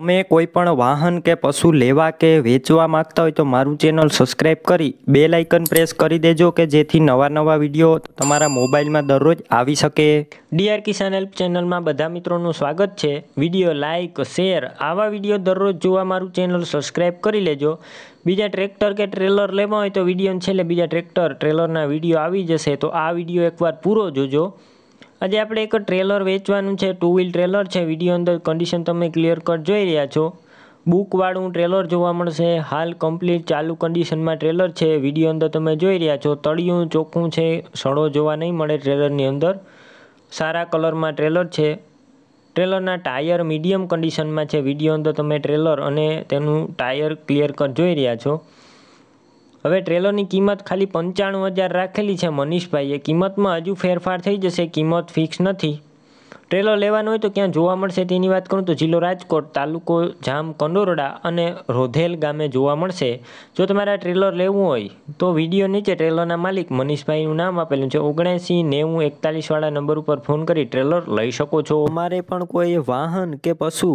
તમે કોઈ પણ વાહન કે પશુ લેવા કે વેચવા માંગતા હોય તો મારું ચેનલ સબસ્ક્રાઈબ કરી બે લાઇકન પ્રેસ કરી દેજો કે જેથી નવા નવા વિડીયો તમારા મોબાઈલમાં દરરોજ આવી શકે ડીઆર કિસાન હેલ્પ ચેનલમાં બધા મિત્રોનું સ્વાગત છે વિડીયો લાઇક શેર આવા વિડીયો દરરોજ જોવા મારું ચેનલ સબસ્ક્રાઈબ કરી લેજો બીજા ટ્રેક્ટર કે ટ્રેલર લેવા હોય તો વિડીયોને છેલ્લે બીજા ટ્રેક્ટર ટ્રેલરના વિડીયો આવી જશે તો આ વિડીયો એકવાર પૂરો જોજો આજે આપણે એક ટ્રેલર વેચવાનું છે ટુ વ્હીલ ટ્રેલર છે વિડીયો અંદર કન્ડિશન તમે ક્લિયર કટ જોઈ રહ્યા છો બુકવાળું ટ્રેલર જોવા મળશે હાલ કમ્પ્લીટ ચાલુ કન્ડિશનમાં ટ્રેલર છે વિડીયો અંદર તમે જોઈ રહ્યા છો તળિયું ચોખ્ખું છે સડો જોવા નહીં મળે ટ્રેલરની અંદર સારા કલરમાં ટ્રેલર છે ટ્રેલરના ટાયર મીડિયમ કન્ડિશનમાં છે વિડીયો અંદર તમે ટ્રેલર અને તેનું ટાયર ક્લિયર કટ જોઈ રહ્યા છો હવે ટ્રેલરની કિંમત ખાલી પંચાણું હજાર રાખેલી છે મનીષભાઈએ કિંમતમાં હજુ ફેરફાર થઈ જશે કિંમત ફિક્સ નથી ટ્રેલર લેવાનું હોય તો ક્યાં જોવા મળશે તેની વાત કરું તો જિલ્લો રાજકોટ તાલુકો જામ કંડોરડા અને રોધેલ ગામે જોવા મળશે જો તમારે આ ટ્રેલર લેવું હોય તો વિડીયો નીચે ટ્રેલરના માલિક મનીષભાઈનું નામ આપેલું છે ઓગણએંસી નેવું એકતાલીસવાળા નંબર ઉપર ફોન કરી ટ્રેલર લઈ શકો છો અમારે પણ કોઈ વાહન કે પશુ